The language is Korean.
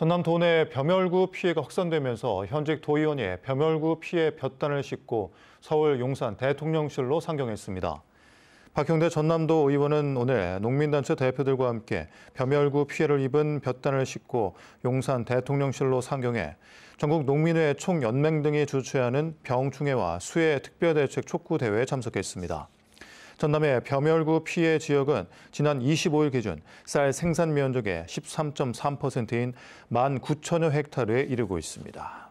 전남 도내 벼멸구 피해가 확산되면서 현직 도의원이 벼멸구 피해 볕단을 싣고 서울 용산 대통령실로 상경했습니다. 박형대 전남도 의원은 오늘 농민단체 대표들과 함께 벼멸구 피해를 입은 볕단을 싣고 용산 대통령실로 상경해 전국 농민회 총연맹 등이 주최하는 병충해와 수해 특별대책 촉구대회에 참석했습니다. 전남의 벼멸구 피해 지역은 지난 25일 기준 쌀 생산 면적의 13.3%인 1만 9천여 헥타르에 이르고 있습니다.